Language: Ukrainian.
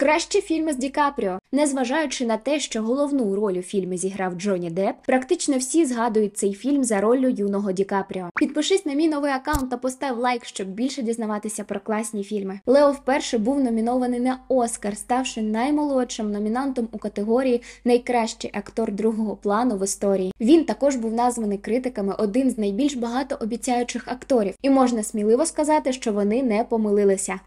Кращі фільми з Ді Капріо, незважаючи на те, що головну роль у фільмі зіграв Джонні Депп, практично всі згадують цей фільм за роллю юного Ді Капріо. Підпишись на мій новий аккаунт та постав лайк, щоб більше дізнаватися про класні фільми. Лео вперше був номінований на Оскар, ставши наймолодшим номінантом у категорії Найкращий актор другого плану в історії. Він також був названий критиками один з найбільш багатообіцяючих акторів, і можна сміливо сказати, що вони не помилилися.